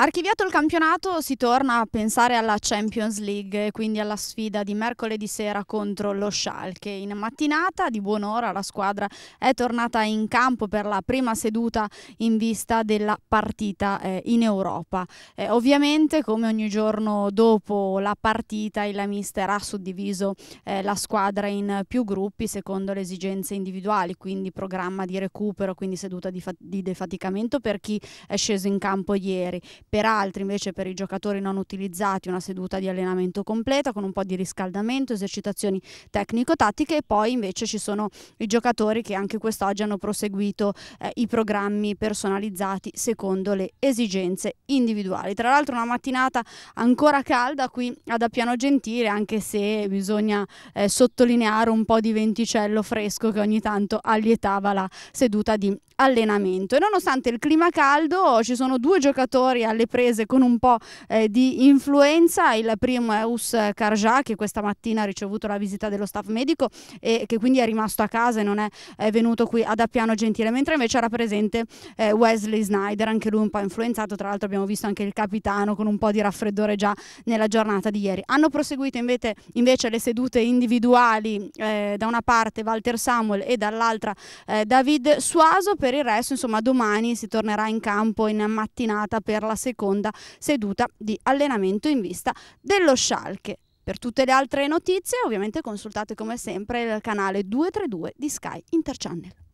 Archiviato il campionato si torna a pensare alla Champions League quindi alla sfida di mercoledì sera contro lo Schalke. In mattinata di buon'ora la squadra è tornata in campo per la prima seduta in vista della partita eh, in Europa. Eh, ovviamente come ogni giorno dopo la partita il mister ha suddiviso eh, la squadra in più gruppi secondo le esigenze individuali, quindi programma di recupero, quindi seduta di, di defaticamento per chi è sceso in campo ieri per altri invece per i giocatori non utilizzati una seduta di allenamento completa con un po' di riscaldamento, esercitazioni tecnico-tattiche e poi invece ci sono i giocatori che anche quest'oggi hanno proseguito eh, i programmi personalizzati secondo le esigenze individuali. Tra l'altro una mattinata ancora calda qui ad Appiano Gentile anche se bisogna eh, sottolineare un po' di venticello fresco che ogni tanto allietava la seduta di allenamento. E nonostante il clima caldo, ci sono due giocatori alle prese con un po' eh, di influenza. Il primo è Us Karja, che questa mattina ha ricevuto la visita dello staff medico e che quindi è rimasto a casa e non è, è venuto qui ad Appiano Gentile, mentre invece era presente eh, Wesley Snyder, anche lui un po' influenzato. Tra l'altro, abbiamo visto anche il capitano con un po' di raffreddore già nella giornata di ieri. Hanno proseguito invece, invece le sedute individuali, eh, da una parte Walter Samuel e dall'altra eh, David Suaso. Per per il resto insomma domani si tornerà in campo in mattinata per la seconda seduta di allenamento in vista dello Schalke. Per tutte le altre notizie ovviamente consultate come sempre il canale 232 di Sky Interchannel.